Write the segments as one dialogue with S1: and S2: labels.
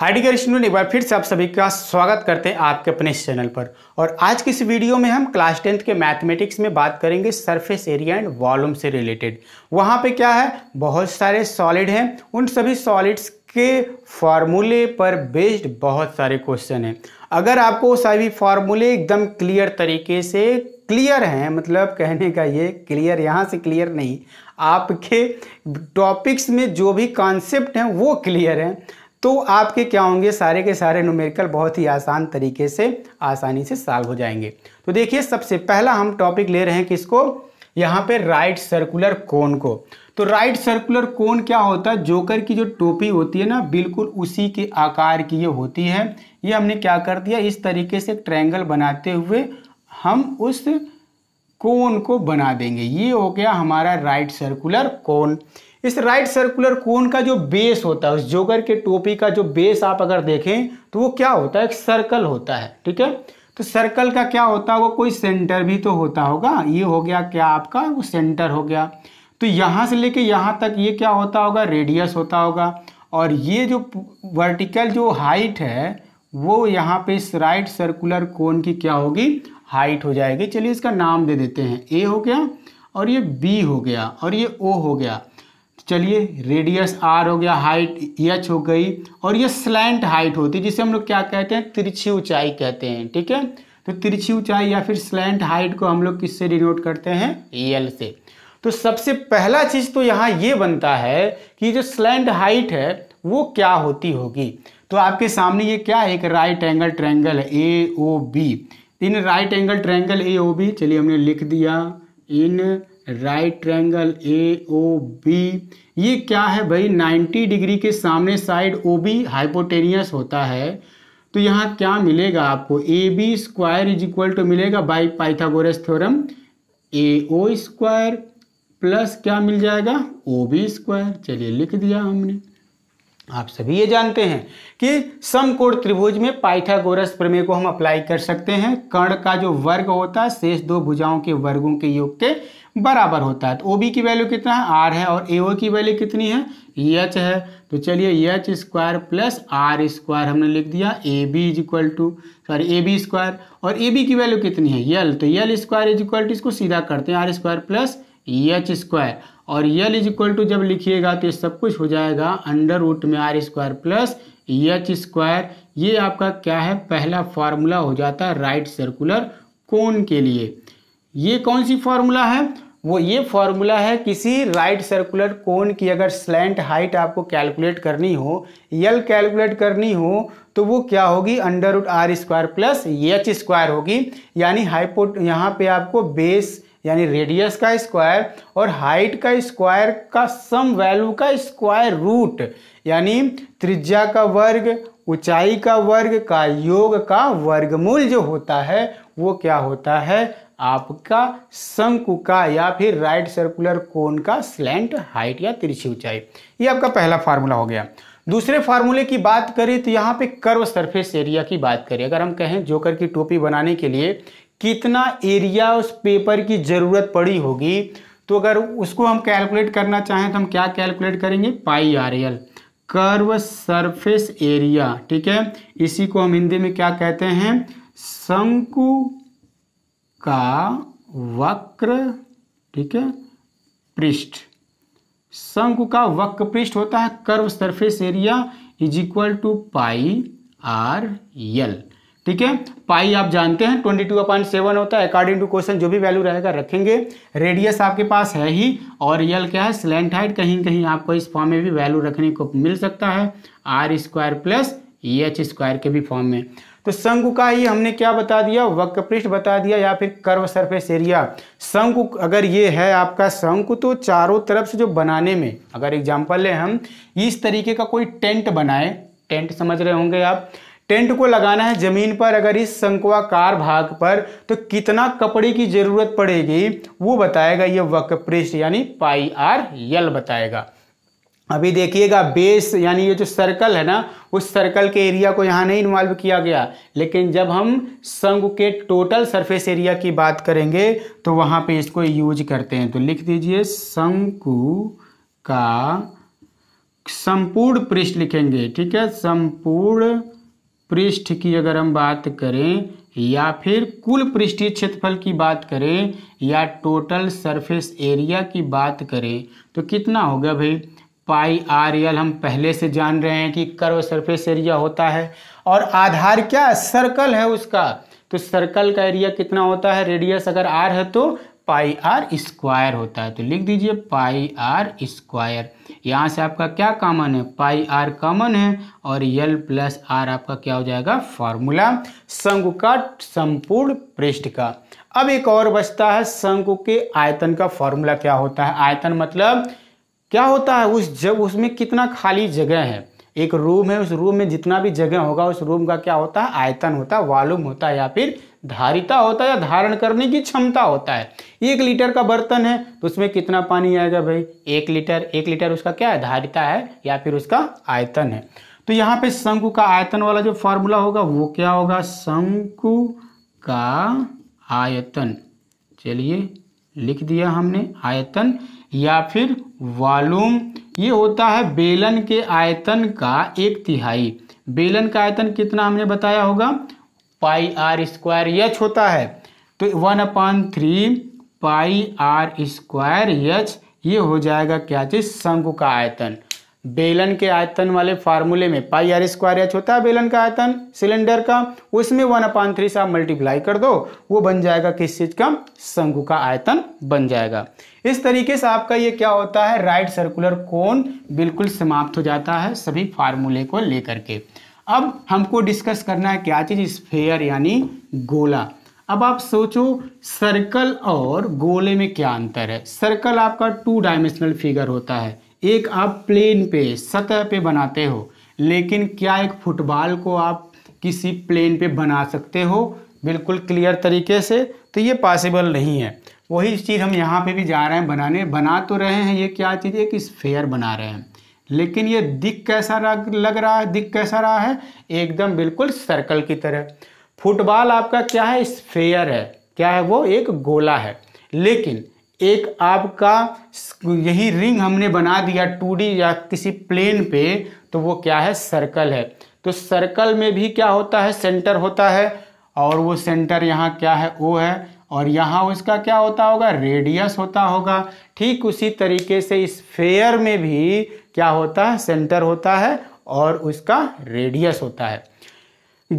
S1: Heidegger student एक बार फिर से आप सभी का स्वागत करते हैं आपके अपने इस चैनल पर और आज की इस वीडियो में हम क्लास टेंथ के मैथमेटिक्स में बात करेंगे सरफेस एरिया एंड वॉल्यूम से रिलेटेड वहाँ पे क्या है बहुत सारे सॉलिड हैं उन सभी सॉलिड्स के फॉर्मूले पर बेस्ड बहुत सारे क्वेश्चन हैं अगर आपको सभी फार्मूले एकदम क्लियर तरीके से क्लियर हैं मतलब कहने का ये क्लियर यहाँ से क्लियर नहीं आपके टॉपिक्स में जो भी कॉन्सेप्ट हैं वो क्लियर हैं तो आपके क्या होंगे सारे के सारे नोमेरिकल बहुत ही आसान तरीके से आसानी से सॉल्व हो जाएंगे तो देखिए सबसे पहला हम टॉपिक ले रहे हैं किसको यहाँ पे राइट सर्कुलर कोन को तो राइट सर्कुलर कोन क्या होता है जोकर की जो टोपी होती है ना बिल्कुल उसी के आकार की ये होती है ये हमने क्या कर दिया इस तरीके से ट्रैंगल बनाते हुए हम उस कोन को बना देंगे ये हो गया हमारा राइट सर्कुलर कोन इस राइट सर्कुलर कोन का जो बेस होता है उस जोगर के टोपी का जो बेस आप अगर देखें तो वो क्या होता है एक सर्कल होता है ठीक है तो सर्कल का क्या होता होगा कोई सेंटर भी तो होता होगा ये हो गया क्या आपका वो सेंटर हो गया तो यहाँ से लेके यहाँ तक ये क्या होता होगा रेडियस होता होगा और ये जो वर्टिकल जो हाइट है वो यहाँ पे इस राइट सर्कुलर कोन की क्या होगी हाइट हो जाएगी चलिए इसका नाम दे देते हैं ए हो गया और ये बी हो गया और ये ओ हो गया तो चलिए रेडियस आर हो गया हाइट एच हो गई और ये स्लैंट हाइट होती है जिसे हम लोग क्या कहते हैं तिरछी ऊंचाई कहते हैं ठीक है तो तिरछी ऊंचाई या फिर स्लैंट हाइट को हम लोग किससे डिनोट करते हैं एल से तो सबसे पहला चीज़ तो यहाँ ये बनता है कि जो स्लैंट हाइट है वो क्या होती होगी तो आपके सामने ये क्या है एक right angle triangle A O B in right angle triangle A O B चलिए हमने लिख दिया in right triangle A O B ये क्या है भाई 90 डिग्री के सामने साइड ओ बी हाइपोटेनियस होता है तो यहाँ क्या मिलेगा आपको A B square is equal to मिलेगा by Pythagoras theorem A O square plus क्या मिल जाएगा ओ बी स्क्वायर चलिए लिख दिया हमने आप सभी ये जानते हैं कि समकोण त्रिभुज में पाइथागोरस प्रमेय को हम अप्लाई कर सकते हैं कर्ण का जो वर्ग होता है शेष दो भुजाओं के वर्गों के योग के बराबर होता है तो ओ बी की वैल्यू कितना है आर है और ए की वैल्यू कितनी है एच है तो चलिए H square plus R square हमने लिख दिया A B is equal to sorry A B square और ए बी की वैल्यू कितनी है यल तो L square is equal to इसको सीधा करते हैं R square plus H square और यल इज इक्वल टू जब लिखिएगा तो ये सब कुछ हो जाएगा अंडर रूट में R square plus H square ये आपका क्या है पहला फार्मूला हो जाता है राइट सर्कुलर कोन के लिए ये कौन सी फार्मूला है वो ये फार्मूला है किसी राइट सर्कुलर कोन की अगर स्लैंट हाइट आपको कैलकुलेट करनी हो यल कैलकुलेट करनी हो तो वो क्या होगी under root R square plus H square होगी यानी हाइपो यहाँ पे आपको बेस यानी रेडियस का स्क्वायर और हाइट का स्क्वायर का सम वैल्यू का स्क्वायर रूट यानी त्रिज्या का वर्ग ऊंचाई का वर्ग का योग का वर्गमूल जो होता है वो क्या होता है आपका शंकु का या फिर राइट सर्कुलर कोन का स्लेंट हाइट या तिरछी ऊंचाई ये आपका पहला फार्मूला हो गया दूसरे फार्मूले की बात करें तो यहाँ पे कर्व सरफेस एरिया की बात करें अगर हम कहें जोकर की टोपी बनाने के लिए कितना एरिया उस पेपर की ज़रूरत पड़ी होगी तो अगर उसको हम कैलकुलेट करना चाहें तो हम क्या कैलकुलेट करेंगे pi R L curve surface area ठीक है इसी को हम हिंदी में क्या कहते हैं शंकु का वक्र ठीक है पृष्ठ शंकु का वक्र पृष्ठ होता है curve surface area is equal to pi R L ठीक है पाई आप जानते हैं ट्वेंटी टू अपॉइंट सेवन होता है अकॉर्डिंग टू क्वेश्चन जो भी वैल्यू रहेगा रखेंगे रेडियस आपके पास है ही और यल क्या है स्लेंट हाइट कहीं कहीं आपको इस फॉर्म में भी वैल्यू रखने को मिल सकता है आर स्क्वायर प्लस ई एच स्क्वायर के भी फॉर्म में तो शंकु का ही हमने क्या बता दिया वक्र पृष्ठ बता दिया या फिर कर्व सरफेस एरिया शंकु अगर ये है आपका शंकु तो चारों तरफ से जो बनाने में अगर एग्जाम्पल लें हम इस तरीके का कोई टेंट बनाए टेंट समझ रहे होंगे आप टेंट को लगाना है ज़मीन पर अगर इस शंकुआकार भाग पर तो कितना कपड़े की ज़रूरत पड़ेगी वो बताएगा ये पृष्ठ यानी पाई आर यल बताएगा अभी देखिएगा बेस यानी ये जो सर्कल है ना उस सर्कल के एरिया को यहाँ नहीं इन्वॉल्व किया गया लेकिन जब हम संघ के टोटल सरफेस एरिया की बात करेंगे तो वहाँ पे इसको यूज करते हैं तो लिख दीजिए शंकु का संपूर्ण पृष्ठ लिखेंगे ठीक है संपूर्ण पृष्ठ की अगर हम बात करें या फिर कुल पृष्ठीय क्षेत्रफल की बात करें या टोटल सरफेस एरिया की बात करें तो कितना होगा भाई पाई आर एल हम पहले से जान रहे हैं कि कर्व सरफेस एरिया होता है और आधार क्या सर्कल है उसका तो सर्कल का एरिया कितना होता है रेडियस अगर आर है तो पाई आर स्क्वायर होता है तो लिख दीजिए पाई आर स्क्वायर यहाँ से आपका क्या कॉमन है पाई आर कॉमन है और यल प्लस आर आपका क्या हो जाएगा फॉर्मूला शंकु का संपूर्ण पृष्ठ का अब एक और बचता है शंकु के आयतन का फॉर्मूला क्या होता है आयतन मतलब क्या होता है उस जब उसमें कितना खाली जगह है एक रूम है उस रूम में जितना भी जगह होगा उस रूम का क्या होता है आयतन होता है वॉल्यूम होता है या फिर धारिता होता है या धारण करने की क्षमता होता है एक लीटर का बर्तन है तो उसमें कितना पानी आएगा भाई एक लीटर एक लीटर उसका क्या है धारिता है या फिर उसका आयतन है तो यहाँ पे शंकु का आयतन वाला जो फॉर्मूला होगा वो क्या होगा शंकु का आयतन चलिए लिख दिया हमने आयतन या फिर वॉल्यूम ये होता है बेलन के आयतन का एक तिहाई बेलन का आयतन कितना हमने बताया होगा पाई आर स्क्वायर एच होता है तो one upon three pi R square H ये हो जाएगा क्या चीज शंकु का आयतन बेलन के आयतन वाले फार्मूले में पाई आर स्क्वायर एच होता है बेलन का आयतन सिलेंडर का उसमें वन अपॉन थ्री से आप मल्टीप्लाई कर दो वो बन जाएगा किस चीज का शंकु का आयतन बन जाएगा इस तरीके से आपका ये क्या होता है राइट सर्कुलर कोन बिल्कुल समाप्त हो जाता है सभी फार्मूले को लेकर के अब हमको डिस्कस करना है क्या चीज़ स्फेयर यानी गोला अब आप सोचो सर्कल और गोले में क्या अंतर है सर्कल आपका टू डायमेंशनल फिगर होता है एक आप प्लेन पे सतह पे बनाते हो लेकिन क्या एक फुटबॉल को आप किसी प्लेन पे बना सकते हो बिल्कुल क्लियर तरीके से तो ये पॉसिबल नहीं है वही चीज़ हम यहाँ पे भी जा रहे हैं बनाने बना तो रहे हैं ये क्या चीज़ एक स्फेयर बना रहे हैं लेकिन ये दिख कैसा लग रहा है दिख कैसा रहा है एकदम बिल्कुल सर्कल की तरह फुटबॉल आपका क्या है स्फेयर है क्या है वो एक गोला है लेकिन एक आपका यही रिंग हमने बना दिया टू या किसी प्लेन पे तो वो क्या है सर्कल है तो सर्कल में भी क्या होता है सेंटर होता है और वो सेंटर यहाँ क्या है ओ है और यहाँ उसका क्या होता होगा रेडियस होता होगा ठीक उसी तरीके से इस फेयर में भी क्या होता है सेंटर होता है और उसका रेडियस होता है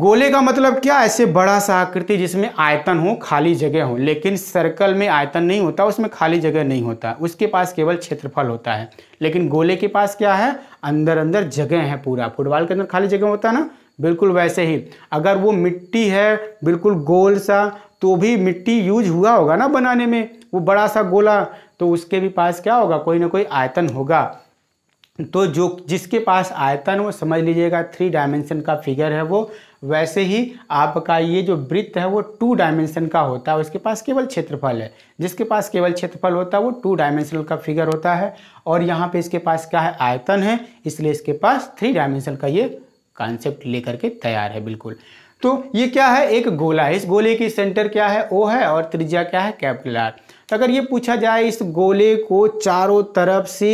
S1: गोले का मतलब क्या ऐसे बड़ा सा आकृति जिसमें आयतन हो खाली जगह हो लेकिन सर्कल में आयतन नहीं होता उसमें खाली जगह नहीं होता उसके पास केवल क्षेत्रफल होता है लेकिन गोले के पास क्या है अंदर अंदर जगह है पूरा फुटबॉल के अंदर खाली जगह होता है ना बिल्कुल वैसे ही अगर वो मिट्टी है बिल्कुल गोल सा तो भी मिट्टी यूज हुआ होगा ना बनाने में वो बड़ा सा गोला तो उसके भी पास क्या होगा कोई ना कोई आयतन होगा तो जो जिसके पास आयतन वो समझ लीजिएगा थ्री डायमेंशन का फिगर है वो वैसे ही आपका ये जो वृत्त है वो टू डायमेंशन का होता है उसके पास केवल क्षेत्रफल है जिसके पास केवल क्षेत्रफल होता है वो टू डायमेंशनल का फिगर होता है और यहाँ पे इसके पास क्या है आयतन है इसलिए इसके पास थ्री डायमेंशन का ये कॉन्सेप्ट लेकर के तैयार है बिल्कुल तो ये क्या है एक गोला है इस गोले की सेंटर क्या है ओ है और त्रिज्या क्या है कैपिटल आर तो अगर ये पूछा जाए इस गोले को चारों तरफ से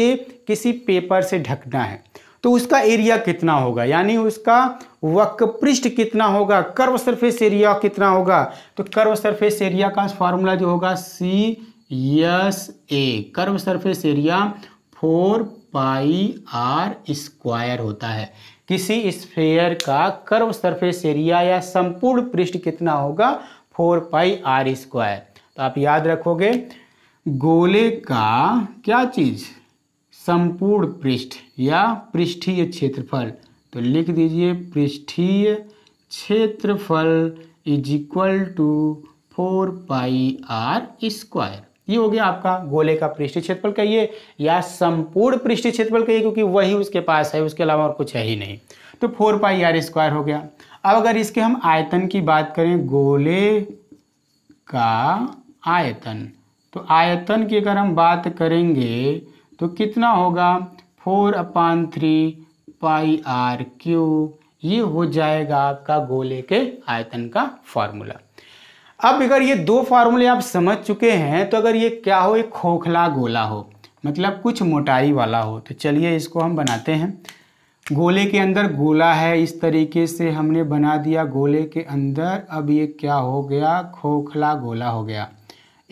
S1: किसी पेपर से ढकना है तो उसका एरिया कितना होगा यानी उसका वक्र पृष्ठ कितना होगा कर्व सरफेस एरिया कितना होगा तो कर्व सरफेस एरिया का फार्मूला जो होगा C S A curve surface area four pi R square होता है किसी स्फेयर का कर्व सरफेस एरिया या संपूर्ण पृष्ठ कितना होगा फोर पाई आर स्क्वायर तो आप याद रखोगे गोले का क्या चीज संपूर्ण पृष्ठ या पृष्ठीय क्षेत्रफल तो लिख दीजिए पृष्ठीय क्षेत्रफल is equal to four pi R square ये हो गया आपका गोले का पृष्ठीय क्षेत्रफल कहिए या संपूर्ण पृष्ठीय क्षेत्रफल कहिए क्योंकि वही उसके पास है उसके अलावा और कुछ है ही नहीं तो फोर पाई आर स्क्वायर हो गया अब अगर इसके हम आयतन की बात करें गोले का आयतन तो आयतन की अगर हम बात करेंगे तो कितना होगा four upon three pi R cube ये हो जाएगा आपका गोले के आयतन का फॉर्मूला अब अगर ये दो फार्मूले आप समझ चुके हैं तो अगर ये क्या हो एक खोखला गोला हो मतलब कुछ मोटाई वाला हो तो चलिए इसको हम बनाते हैं गोले के अंदर गोला है इस तरीके से हमने बना दिया गोले के अंदर अब ये क्या हो गया खोखला गोला हो गया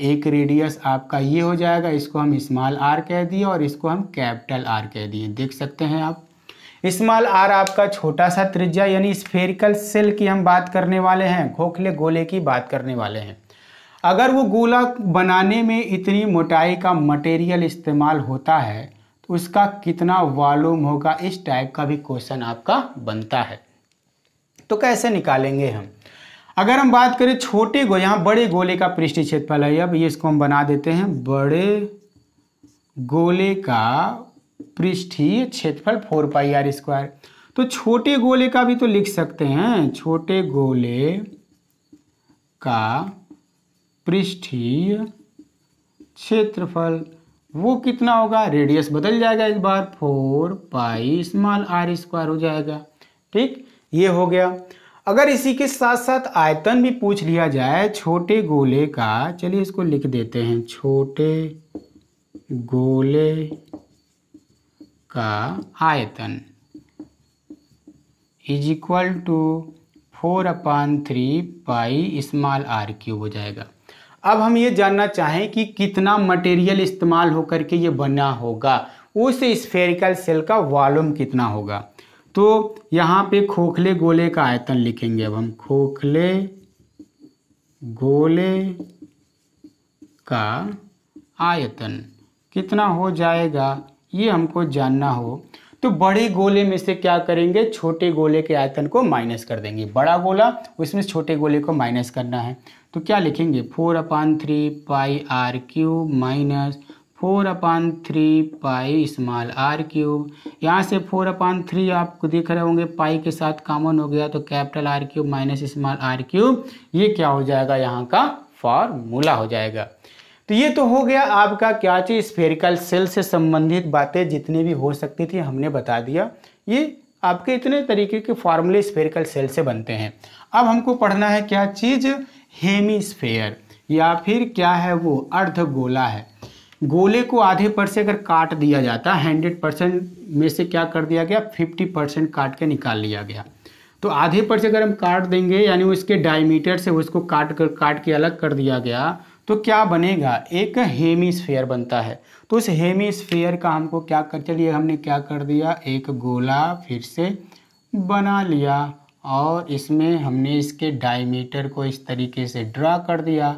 S1: एक रेडियस आपका ये हो जाएगा इसको हम स्मॉल आर कह दिए और इसको हम कैपिटल आर कह दिए देख सकते हैं आप स्मॉल आर आपका छोटा सा त्रिज्या यानी स्फेरिकल सेल की हम बात करने वाले हैं खोखले गोले की बात करने वाले हैं अगर वो गोला बनाने में इतनी मोटाई का मटेरियल इस्तेमाल होता है तो उसका कितना वॉल्यूम होगा इस टाइप का भी क्वेश्चन आपका बनता है तो कैसे निकालेंगे हम अगर हम बात करें छोटे गो यहाँ बड़े गोले का पृष्ठ क्षेत्रफल है अब ये इसको हम बना देते हैं बड़े गोले का पृष्ठीय क्षेत्रफल फोर पाई आर स्क्वायर तो छोटे गोले का भी तो लिख सकते हैं छोटे गोले का पृष्ठीय क्षेत्रफल वो कितना होगा रेडियस बदल जाएगा इस बार four pi small R square हो जाएगा ठीक ये हो गया अगर इसी के साथ साथ आयतन भी पूछ लिया जाए छोटे गोले का चलिए इसको लिख देते हैं छोटे गोले का आयतन is equal to four upon three pi small R cube हो जाएगा अब हम ये जानना चाहें कि कितना मटेरियल इस्तेमाल होकर के ये बना होगा उस स्फेरिकल सेल का वॉल्यूम कितना होगा तो यहाँ पे खोखले गोले का आयतन लिखेंगे अब हम खोखले गोले का आयतन कितना हो जाएगा ये हमको जानना हो तो बड़े गोले में से क्या करेंगे छोटे गोले के आयतन को माइनस कर देंगे बड़ा गोला उसमें छोटे गोले को माइनस करना है तो क्या लिखेंगे four upon three pi R cube minus four upon three pi small R cube यहाँ से फोर अपान थ्री आपको दिख रहे होंगे पाई के साथ कॉमन हो गया तो capital R cube minus small R cube ये क्या हो जाएगा यहाँ का फॉर्मूला हो जाएगा तो ये तो हो गया आपका क्या चीज स्फेरिकल सेल से संबंधित बातें जितनी भी हो सकती थी हमने बता दिया ये आपके इतने तरीके के फॉर्मूले स्फेरिकल सेल से बनते हैं अब हमको पढ़ना है क्या चीज़ हेमी या फिर क्या है वो अर्धगोला है गोले को आधे पर से अगर काट दिया जाता हंड्रेड परसेंट में से क्या कर दिया गया फिफ्टी परसेंट काट के निकाल लिया गया तो आधे पर से अगर हम काट देंगे यानी उसके डायमीटर से उसको काट कर काट के अलग कर दिया गया तो क्या बनेगा एक स्फेयर बनता है तो उस स्फेयर का हमको क्या कर चलिए हमने क्या कर दिया एक गोला फिर से बना लिया और इसमें हमने इसके डायमीटर को इस तरीके से ड्रा कर दिया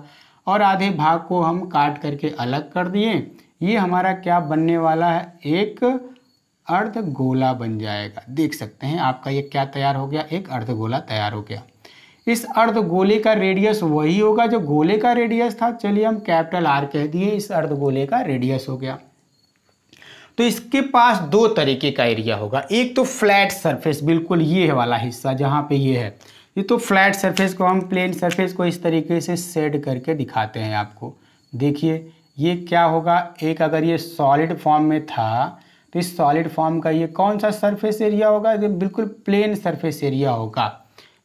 S1: और आधे भाग को हम काट करके अलग कर दिए ये हमारा क्या बनने वाला है एक अर्ध गोला बन जाएगा देख सकते हैं आपका ये क्या तैयार हो गया एक अर्ध गोला तैयार हो गया इस अर्ध गोले का रेडियस वही होगा जो गोले का रेडियस था चलिए हम कैपिटल आर कह दिए इस अर्ध गोले का रेडियस हो गया तो इसके पास दो तरीके का एरिया होगा एक तो फ्लैट सरफेस बिल्कुल ये वाला हिस्सा जहाँ पे ये है ये तो फ्लैट सरफेस को हम प्लेन सरफेस को इस तरीके से सेड करके दिखाते हैं आपको देखिए ये क्या होगा एक अगर ये सॉलिड फॉर्म में था तो इस सॉलिड फॉर्म का ये कौन सा सरफेस एरिया होगा ये बिल्कुल प्लेन सरफेस एरिया होगा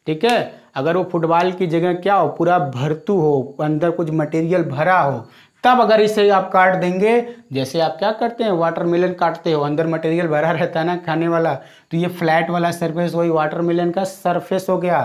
S1: ठीक है अगर वो फुटबॉल की जगह क्या हो पूरा भरतू हो अंदर कुछ मटेरियल भरा हो तब अगर इसे आप काट देंगे जैसे आप क्या करते हैं वाटर मिलन काटते हो अंदर मटेरियल भरा रहता है ना खाने वाला तो ये फ्लैट वाला सरफेस वही वाटर मिलन का सरफेस हो गया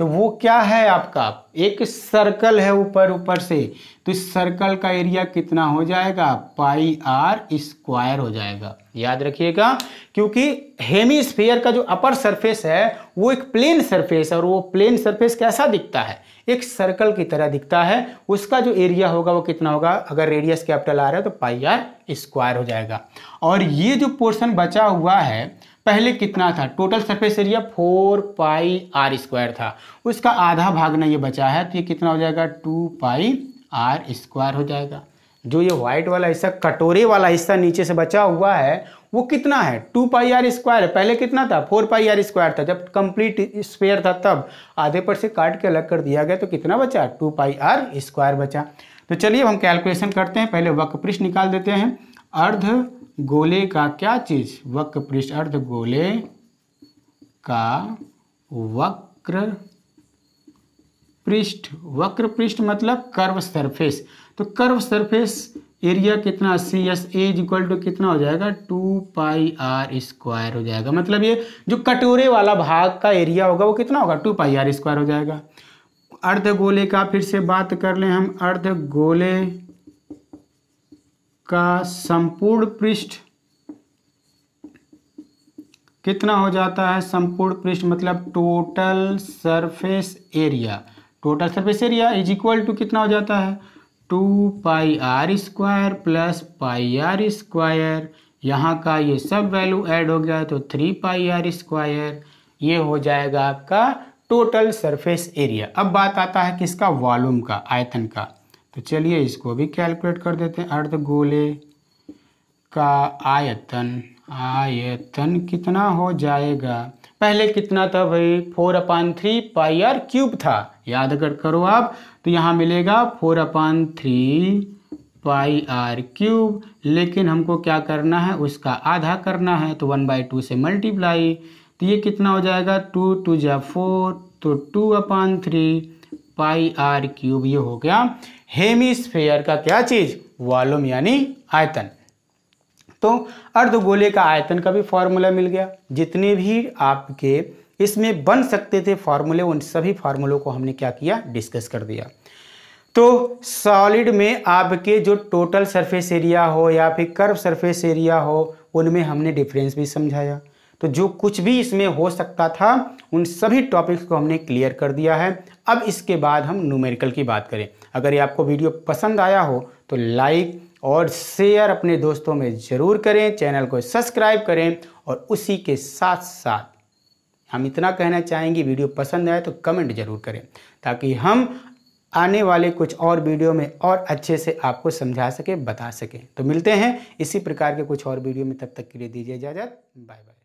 S1: तो वो क्या है आपका एक सर्कल है ऊपर ऊपर से तो इस सर्कल का एरिया कितना हो जाएगा पाई आर स्क्वायर हो जाएगा याद रखिएगा क्योंकि हेमीस्फीयर का जो अपर सरफेस है वो एक प्लेन सरफेस है और वो प्लेन सरफेस कैसा दिखता है एक सर्कल की तरह दिखता है उसका जो एरिया होगा वो कितना होगा अगर रेडियस कैपिटल आ रहा है तो पाई आर स्क्वायर हो जाएगा और ये जो पोर्शन बचा हुआ है पहले कितना था total surface area four pi R square था उसका आधा भाग ना ये बचा है तो ये कितना हो जाएगा टू पाई आर स्क्वायर हो जाएगा जो ये व्हाइट वाला हिस्सा कटोरे वाला हिस्सा नीचे से बचा हुआ है वो कितना है टू पाई आर स्क्वायर पहले कितना था फोर पाई आर स्क्वायर था जब कंप्लीट स्क्वेयर था तब आधे पर से काट के अलग कर दिया गया तो कितना बचा टू पाई आर स्क्वायर बचा तो चलिए हम कैलकुलेशन करते हैं पहले वक्र पृष्ठ निकाल देते हैं अर्ध गोले का क्या चीज वक्र पृष्ठ अर्ध गोले का वक्र पृष्ठ वक्र पृष्ठ मतलब कर्व सरफेस तो कर्व सरफेस एरिया कितना C S is equal to कितना हो जाएगा टू पाई आर स्क्वायर हो जाएगा मतलब ये जो कटोरे वाला भाग का एरिया होगा वो कितना होगा टू पाई आर स्क्वायर हो जाएगा अर्ध गोले का फिर से बात कर लें हम अर्ध गोले का संपूर्ण पृष्ठ कितना हो जाता है संपूर्ण पृष्ठ मतलब total surface area total surface area is equal to कितना हो जाता है two pi R square plus pi R square यहाँ का ये सब वैल्यू ऐड हो गया तो थ्री पाई आर स्क्वायर ये हो जाएगा आपका टोटल सरफेस एरिया अब बात आता है किसका वॉल्यूम का आयतन का तो चलिए इसको भी कैलकुलेट कर देते हैं अर्ध गोले का आयतन आयतन कितना हो जाएगा पहले कितना था भाई four upon three pi R cube था याद अगर करो आप तो यहाँ मिलेगा four upon three pi R cube लेकिन हमको क्या करना है उसका आधा करना है तो वन बाई टू से मल्टीप्लाई तो ये कितना हो जाएगा टू टू जा फोर तो two upon three pi R cube ये हो गया हेमिस्फेयर का क्या चीज़ वॉल्यूम यानी आयतन तो अर्धगोले का आयतन का भी फॉर्मूला मिल गया जितने भी आपके इसमें बन सकते थे फार्मूले उन सभी फार्मूलों को हमने क्या किया डिस्कस कर दिया तो सॉलिड में आपके जो टोटल सरफेस एरिया हो या फिर कर्व सरफेस एरिया हो उनमें हमने डिफरेंस भी समझाया तो जो कुछ भी इसमें हो सकता था उन सभी टॉपिक्स को हमने क्लियर कर दिया है अब इसके बाद हम न्यूमेरिकल की बात करें अगर ये आपको वीडियो पसंद आया हो तो लाइक और शेयर अपने दोस्तों में ज़रूर करें चैनल को सब्सक्राइब करें और उसी के साथ साथ हम इतना कहना चाहेंगे वीडियो पसंद आए तो कमेंट ज़रूर करें ताकि हम आने वाले कुछ और वीडियो में और अच्छे से आपको समझा सकें बता सकें तो मिलते हैं इसी प्रकार के कुछ और वीडियो में तब तक के लिए दीजिए इजाज़त बाय बाय